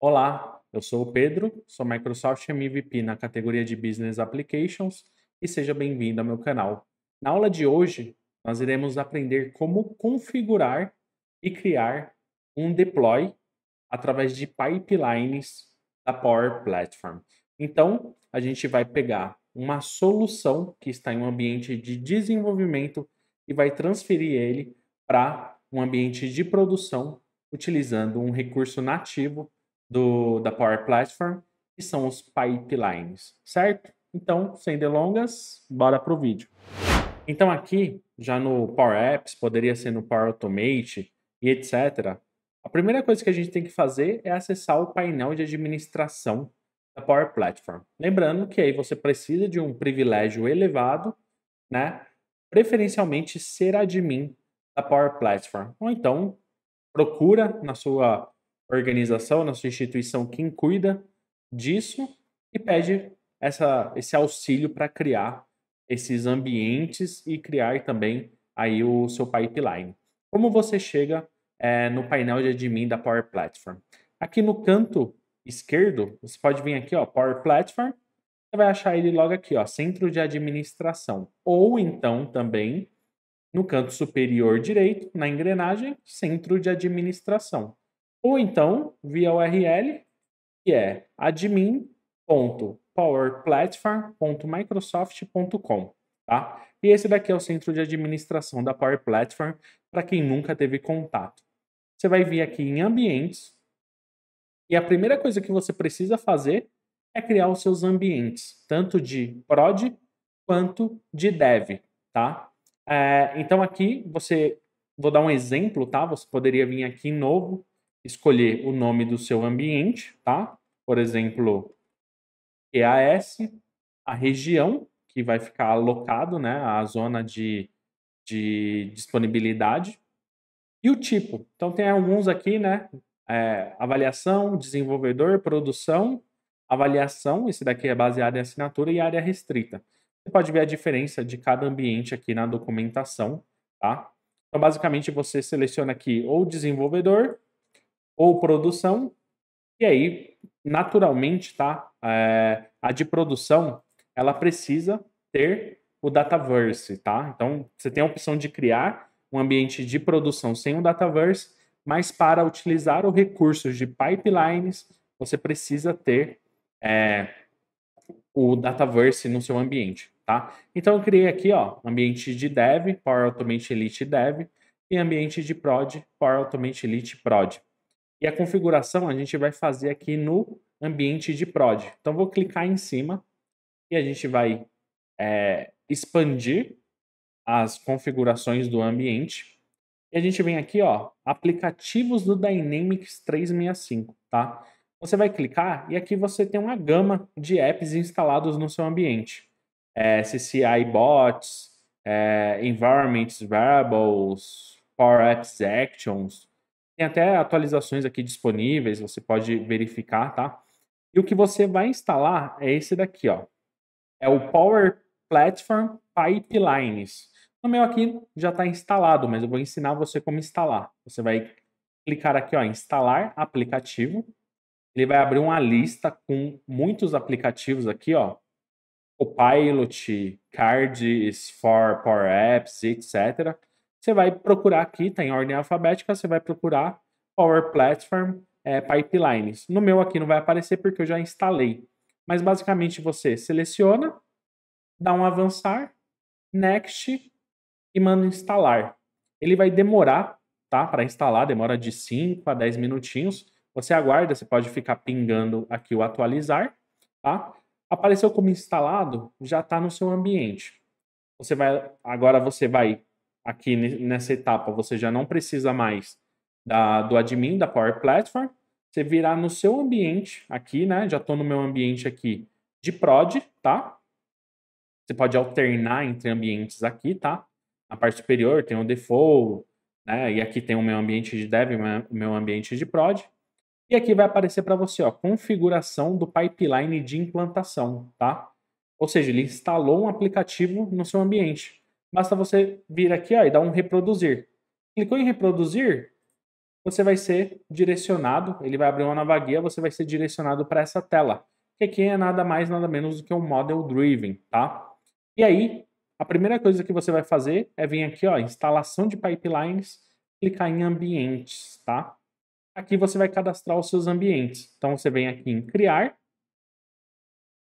Olá, eu sou o Pedro, sou Microsoft MVP na categoria de Business Applications e seja bem-vindo ao meu canal. Na aula de hoje, nós iremos aprender como configurar e criar um deploy através de pipelines da Power Platform. Então, a gente vai pegar uma solução que está em um ambiente de desenvolvimento e vai transferir ele para um ambiente de produção utilizando um recurso nativo do, da Power Platform, que são os pipelines, certo? Então, sem delongas, bora para o vídeo. Então aqui, já no Power Apps, poderia ser no Power Automate e etc., a primeira coisa que a gente tem que fazer é acessar o painel de administração da Power Platform. Lembrando que aí você precisa de um privilégio elevado, né? Preferencialmente ser admin da Power Platform. Ou então procura na sua organização, na sua instituição, quem cuida disso e pede essa, esse auxílio para criar esses ambientes e criar também aí o seu pipeline. Como você chega é, no painel de admin da Power Platform? Aqui no canto esquerdo, você pode vir aqui, ó, Power Platform, você vai achar ele logo aqui, ó, Centro de Administração. Ou então também no canto superior direito, na engrenagem, Centro de Administração ou então via URL que é admin.powerplatform.microsoft.com, tá? E esse daqui é o centro de administração da Power Platform para quem nunca teve contato. Você vai vir aqui em ambientes e a primeira coisa que você precisa fazer é criar os seus ambientes, tanto de prod quanto de dev, tá? É, então aqui você, vou dar um exemplo, tá? Você poderia vir aqui novo escolher o nome do seu ambiente, tá? Por exemplo, EAS, a região que vai ficar alocado, né, a zona de, de disponibilidade e o tipo. Então tem alguns aqui, né, é, avaliação, desenvolvedor, produção, avaliação, esse daqui é baseado em assinatura e área restrita. Você pode ver a diferença de cada ambiente aqui na documentação, tá? Então basicamente você seleciona aqui ou desenvolvedor ou produção, e aí, naturalmente, tá? É, a de produção, ela precisa ter o Dataverse, tá? Então, você tem a opção de criar um ambiente de produção sem o Dataverse, mas para utilizar os recursos de pipelines, você precisa ter é, o Dataverse no seu ambiente, tá? Então, eu criei aqui, ó, ambiente de dev, Power Automate Elite Dev, e ambiente de prod, Power Automate Elite Prod. E a configuração a gente vai fazer aqui no ambiente de prod. Então vou clicar em cima e a gente vai é, expandir as configurações do ambiente. E a gente vem aqui, ó, aplicativos do Dynamics 365, tá? Você vai clicar e aqui você tem uma gama de apps instalados no seu ambiente. É, CCI Bots, é, Environments Variables, Power Apps Actions, tem até atualizações aqui disponíveis, você pode verificar, tá? E o que você vai instalar é esse daqui, ó. É o Power Platform Pipelines. O meu aqui já está instalado, mas eu vou ensinar você como instalar. Você vai clicar aqui, ó, instalar aplicativo. Ele vai abrir uma lista com muitos aplicativos aqui, ó. Copilot, Cards for Power Apps, etc. Você vai procurar aqui, está em ordem alfabética, você vai procurar Power Platform é, Pipelines. No meu aqui não vai aparecer porque eu já instalei. Mas basicamente você seleciona, dá um avançar, next e manda instalar. Ele vai demorar, tá? Para instalar, demora de 5 a 10 minutinhos. Você aguarda, você pode ficar pingando aqui o atualizar, tá? Apareceu como instalado, já está no seu ambiente. Você vai agora você vai aqui nessa etapa você já não precisa mais da, do admin da Power Platform, você virá no seu ambiente aqui, né? Já estou no meu ambiente aqui de prod, tá? Você pode alternar entre ambientes aqui, tá? Na parte superior tem o default, né? E aqui tem o meu ambiente de dev, o meu ambiente de prod. E aqui vai aparecer para você, ó, configuração do pipeline de implantação, tá? Ou seja, ele instalou um aplicativo no seu ambiente. Basta você vir aqui ó, e dar um reproduzir. Clicou em reproduzir, você vai ser direcionado, ele vai abrir uma nova guia, você vai ser direcionado para essa tela, que aqui é nada mais, nada menos do que um Model Driven, tá? E aí, a primeira coisa que você vai fazer é vir aqui, ó, instalação de pipelines, clicar em ambientes, tá? Aqui você vai cadastrar os seus ambientes. Então, você vem aqui em criar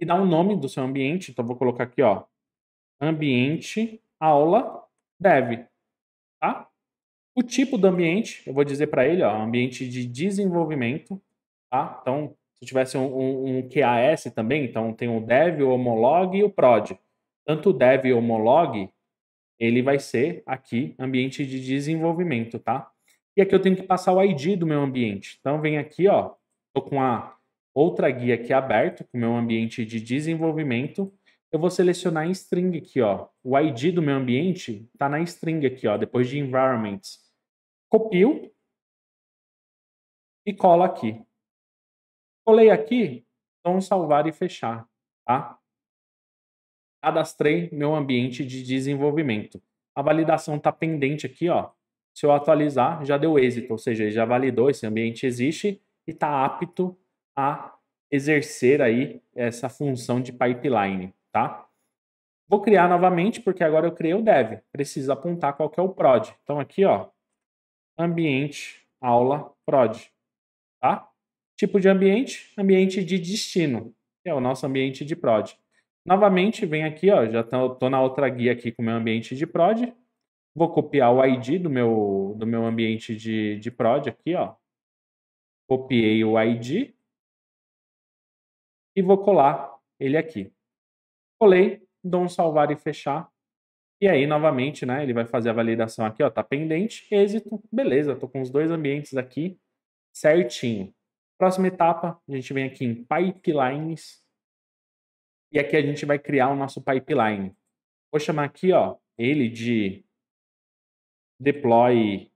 e dá o um nome do seu ambiente. Então, vou colocar aqui, ó, ambiente aula dev, tá? O tipo do ambiente, eu vou dizer para ele, ó, ambiente de desenvolvimento, tá? Então, se tivesse um, um, um, QAS também, então tem o dev, o homolog e o prod. Tanto o dev e o homolog, ele vai ser aqui ambiente de desenvolvimento, tá? E aqui eu tenho que passar o ID do meu ambiente. Então, vem aqui, ó, tô com a outra guia aqui aberta, com o meu ambiente de desenvolvimento eu vou selecionar em string aqui, ó. O ID do meu ambiente está na string aqui, ó, depois de environments, Copio e colo aqui. Colei aqui, então salvar e fechar, tá? Cadastrei meu ambiente de desenvolvimento. A validação está pendente aqui, ó. Se eu atualizar, já deu êxito, ou seja, ele já validou, esse ambiente existe e está apto a exercer aí essa função de pipeline tá? Vou criar novamente, porque agora eu criei o dev. Preciso apontar qual que é o prod. Então aqui, ó, ambiente, aula, prod, tá? Tipo de ambiente, ambiente de destino, que é o nosso ambiente de prod. Novamente, vem aqui, ó, já tô, tô na outra guia aqui com o meu ambiente de prod. Vou copiar o ID do meu, do meu ambiente de, de prod aqui, ó. Copiei o ID. E vou colar ele aqui colei, dou um salvar e fechar. E aí, novamente, né, ele vai fazer a validação aqui, ó, tá pendente, êxito, beleza, tô com os dois ambientes aqui certinho. Próxima etapa, a gente vem aqui em pipelines. E aqui a gente vai criar o nosso pipeline. Vou chamar aqui, ó, ele de deploy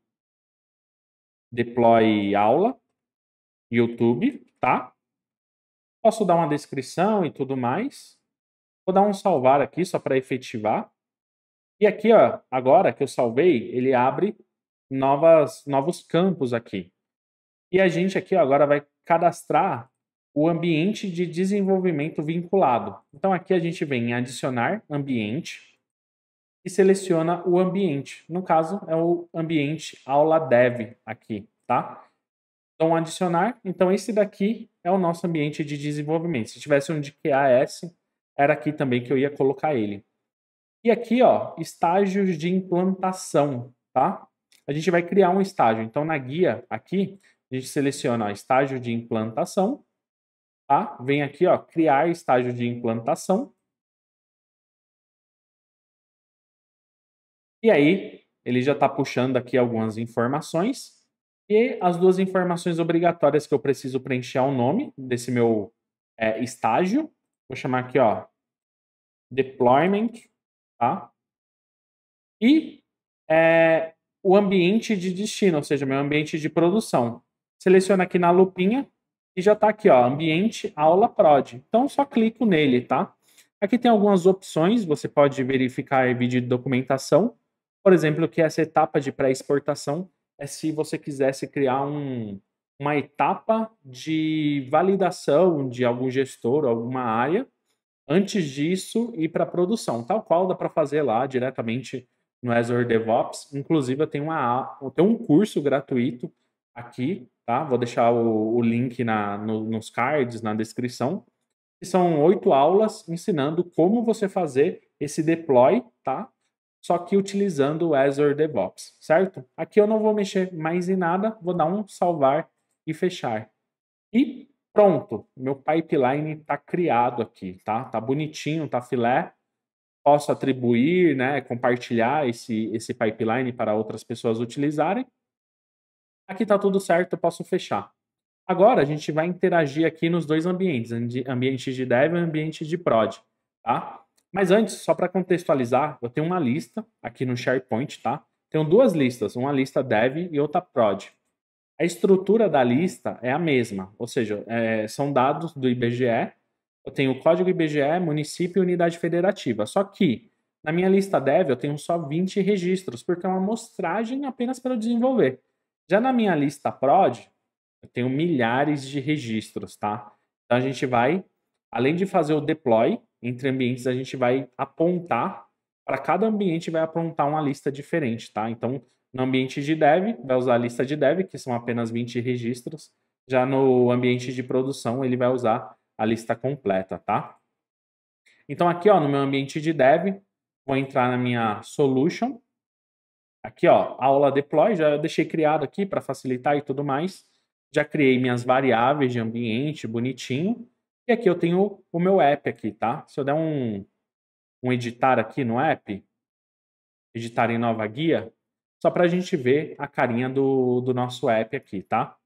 deploy aula YouTube, tá? Posso dar uma descrição e tudo mais. Vou dar um salvar aqui só para efetivar. E aqui, ó, agora que eu salvei, ele abre novas, novos campos aqui. E a gente aqui ó, agora vai cadastrar o ambiente de desenvolvimento vinculado. Então aqui a gente vem em adicionar ambiente e seleciona o ambiente. No caso, é o ambiente aula dev aqui, tá? Então adicionar, então esse daqui é o nosso ambiente de desenvolvimento. Se tivesse um de QAS, era aqui também que eu ia colocar ele. E aqui, ó, estágios de implantação, tá? A gente vai criar um estágio. Então, na guia aqui, a gente seleciona ó, estágio de implantação, tá? Vem aqui, ó, criar estágio de implantação. E aí, ele já está puxando aqui algumas informações e as duas informações obrigatórias que eu preciso preencher é o nome desse meu é, estágio, Vou chamar aqui, ó, deployment, tá? E é, o ambiente de destino, ou seja, meu ambiente de produção. Seleciona aqui na lupinha e já está aqui, ó, ambiente aula prod. Então, só clico nele, tá? Aqui tem algumas opções, você pode verificar e vídeo de documentação. Por exemplo, que é essa etapa de pré-exportação é se você quisesse criar um, uma etapa de validação de algum gestor, alguma área, antes disso ir para a produção, tal qual dá para fazer lá diretamente no Azure DevOps. Inclusive, eu tenho, uma, eu tenho um curso gratuito aqui, tá? Vou deixar o, o link na, no, nos cards, na descrição. E são oito aulas ensinando como você fazer esse deploy, tá? Só que utilizando o Azure DevOps, certo? Aqui eu não vou mexer mais em nada, vou dar um salvar e fechar. E pronto, meu pipeline está criado aqui, tá? Tá bonitinho, tá filé. Posso atribuir, né, compartilhar esse, esse pipeline para outras pessoas utilizarem. Aqui tá tudo certo, eu posso fechar. Agora a gente vai interagir aqui nos dois ambientes, ambiente de dev e ambiente de prod, tá? Mas antes, só para contextualizar, eu tenho uma lista aqui no SharePoint, tá? Tenho duas listas, uma lista dev e outra prod. A estrutura da lista é a mesma, ou seja, é, são dados do IBGE. Eu tenho o código IBGE, município e unidade federativa. Só que na minha lista dev eu tenho só 20 registros, porque é uma amostragem apenas para eu desenvolver. Já na minha lista prod, eu tenho milhares de registros, tá? Então a gente vai, além de fazer o deploy entre ambientes, a gente vai apontar para cada ambiente vai apontar uma lista diferente, tá? Então no ambiente de dev, vai usar a lista de dev, que são apenas 20 registros. Já no ambiente de produção, ele vai usar a lista completa, tá? Então aqui, ó, no meu ambiente de dev, vou entrar na minha solution. Aqui, ó, aula deploy, já deixei criado aqui para facilitar e tudo mais. Já criei minhas variáveis de ambiente, bonitinho. E aqui eu tenho o meu app aqui, tá? Se eu der um, um editar aqui no app, editar em nova guia, só para a gente ver a carinha do, do nosso app aqui, tá?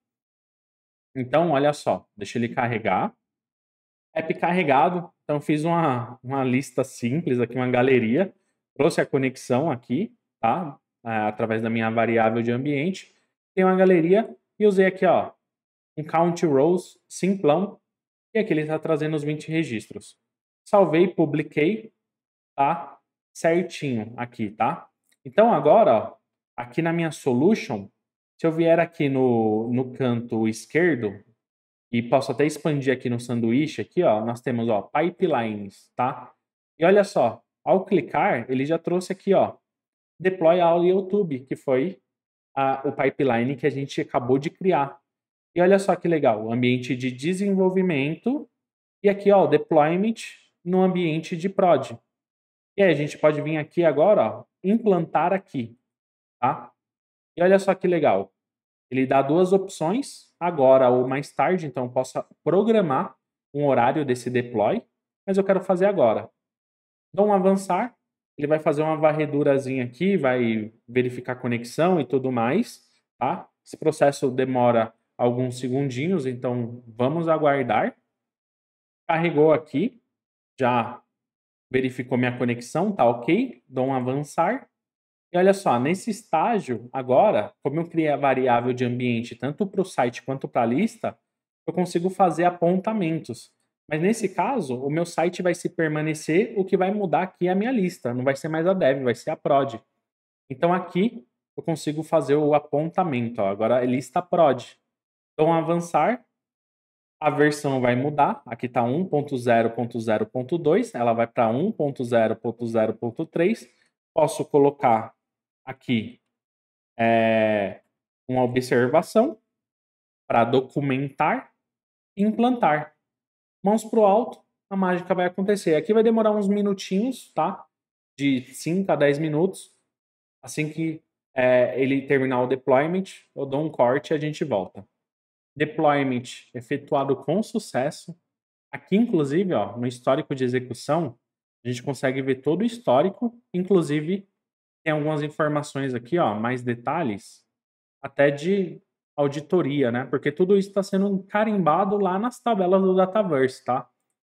Então, olha só, deixa ele carregar. App carregado, então fiz uma, uma lista simples aqui, uma galeria, trouxe a conexão aqui, tá? É, através da minha variável de ambiente, tem uma galeria e usei aqui, ó, um count rows simplão, e aqui ele está trazendo os 20 registros. Salvei, publiquei, tá? Certinho aqui, tá? Então agora, ó, aqui na minha solution, se eu vier aqui no, no canto esquerdo, e posso até expandir aqui no sanduíche, aqui, ó, nós temos ó, pipelines, tá? E olha só, ao clicar, ele já trouxe aqui, ó, deploy ao YouTube, que foi a, o pipeline que a gente acabou de criar. E olha só que legal, ambiente de desenvolvimento e aqui, ó, deployment no ambiente de prod. E aí a gente pode vir aqui agora, ó, implantar aqui. Tá? E olha só que legal. Ele dá duas opções, agora ou mais tarde, então eu posso programar um horário desse deploy, mas eu quero fazer agora. Dou um avançar, ele vai fazer uma varredurazinha aqui, vai verificar a conexão e tudo mais, tá? Esse processo demora alguns segundinhos, então vamos aguardar. Carregou aqui, já verificou minha conexão, tá ok? Dou um avançar. E olha só, nesse estágio, agora, como eu criei a variável de ambiente tanto para o site quanto para a lista, eu consigo fazer apontamentos. Mas nesse caso, o meu site vai se permanecer, o que vai mudar aqui é a minha lista, não vai ser mais a dev, vai ser a prod. Então aqui eu consigo fazer o apontamento, ó. agora é lista prod. Então avançar, a versão vai mudar, aqui está 1.0.0.2, ela vai para 1.0.0.3, posso colocar aqui é, uma observação para documentar e implantar. Mãos para o alto, a mágica vai acontecer. Aqui vai demorar uns minutinhos, tá? De 5 a 10 minutos. Assim que é, ele terminar o deployment, eu dou um corte e a gente volta. Deployment efetuado com sucesso. Aqui, inclusive, ó, no histórico de execução, a gente consegue ver todo o histórico, inclusive tem algumas informações aqui, ó, mais detalhes, até de auditoria, né? Porque tudo isso está sendo carimbado lá nas tabelas do Dataverse, tá?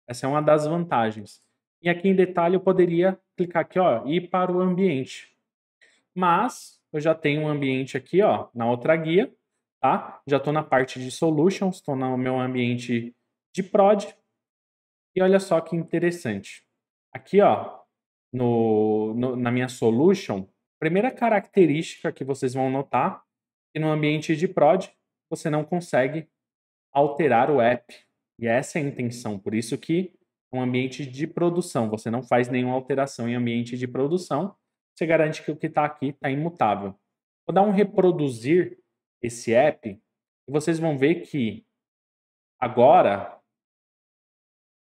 Essa é uma das vantagens. E aqui em detalhe eu poderia clicar aqui, ó, ir para o ambiente. Mas eu já tenho um ambiente aqui, ó, na outra guia, tá? Já estou na parte de solutions, estou no meu ambiente de prod. E olha só que interessante. Aqui, ó, no, no, na minha solution, primeira característica que vocês vão notar que no ambiente de prod você não consegue alterar o app. E essa é a intenção. Por isso que é um ambiente de produção, você não faz nenhuma alteração em ambiente de produção, você garante que o que está aqui está imutável. Vou dar um reproduzir esse app e vocês vão ver que agora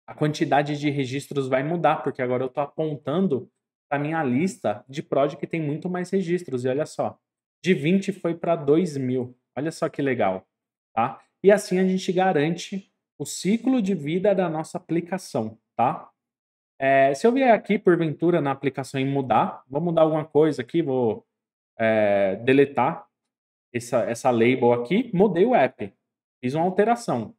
a quantidade de registros vai mudar, porque agora eu estou apontando para minha lista de prod que tem muito mais registros. E olha só, de 20 foi para 2 mil. Olha só que legal. Tá? E assim a gente garante o ciclo de vida da nossa aplicação. Tá? É, se eu vier aqui, porventura, na aplicação e mudar, vou mudar alguma coisa aqui, vou é, deletar essa, essa label aqui, mudei o app, fiz uma alteração.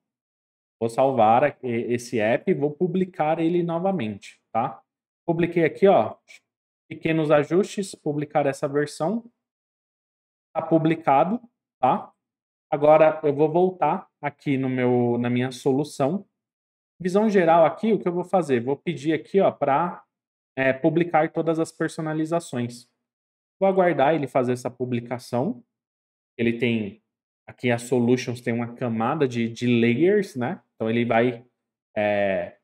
Vou salvar esse app e vou publicar ele novamente, tá? Publiquei aqui, ó, pequenos ajustes, publicar essa versão. Tá publicado, tá? Agora eu vou voltar aqui no meu, na minha solução. Visão geral aqui, o que eu vou fazer? Vou pedir aqui, ó, para é, publicar todas as personalizações. Vou aguardar ele fazer essa publicação. Ele tem Aqui a Solutions tem uma camada de, de layers, né? Então ele vai é,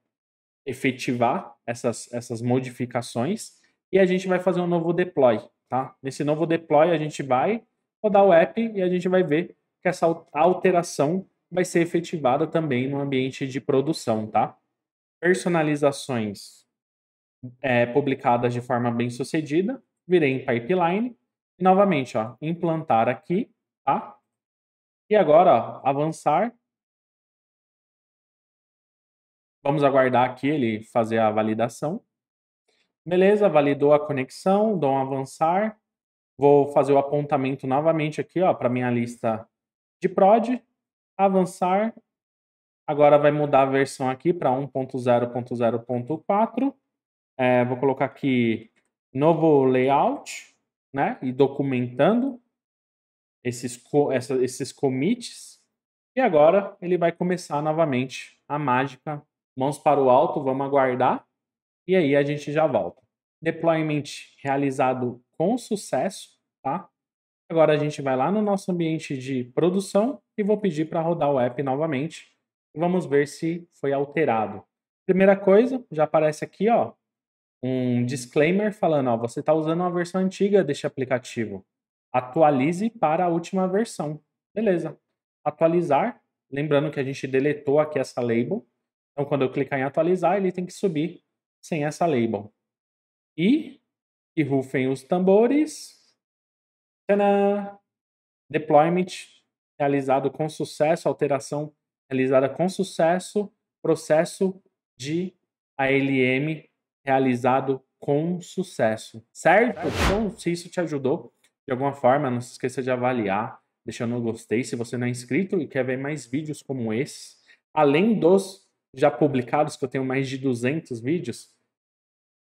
efetivar essas, essas modificações e a gente vai fazer um novo deploy, tá? Nesse novo deploy a gente vai rodar o app e a gente vai ver que essa alteração vai ser efetivada também no ambiente de produção, tá? Personalizações é, publicadas de forma bem sucedida, virei em pipeline, e novamente, ó, implantar aqui, tá? E agora, ó, avançar. Vamos aguardar aqui ele fazer a validação. Beleza, validou a conexão, dou um avançar. Vou fazer o apontamento novamente aqui para minha lista de prod. Avançar. Agora vai mudar a versão aqui para 1.0.0.4. É, vou colocar aqui novo layout né, e documentando esses, essa, esses commits. E agora ele vai começar novamente a mágica. Mãos para o alto, vamos aguardar. E aí a gente já volta. Deployment realizado com sucesso, tá? Agora a gente vai lá no nosso ambiente de produção e vou pedir para rodar o app novamente. Vamos ver se foi alterado. Primeira coisa, já aparece aqui, ó, um disclaimer falando, ó, você está usando uma versão antiga deste aplicativo atualize para a última versão. Beleza. Atualizar, lembrando que a gente deletou aqui essa label. Então, quando eu clicar em atualizar, ele tem que subir sem essa label. E que rufem os tambores. Tadã! Deployment realizado com sucesso, alteração realizada com sucesso, processo de ALM realizado com sucesso, certo? Então, se isso te ajudou, de alguma forma, não se esqueça de avaliar, deixando um gostei se você não é inscrito e quer ver mais vídeos como esse, além dos já publicados, que eu tenho mais de 200 vídeos.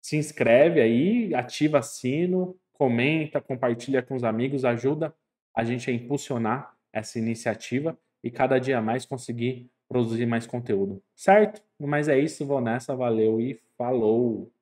Se inscreve aí, ativa sino, comenta, compartilha com os amigos, ajuda a gente a impulsionar essa iniciativa e cada dia mais conseguir produzir mais conteúdo, certo? Mas é isso, vou nessa, valeu e falou!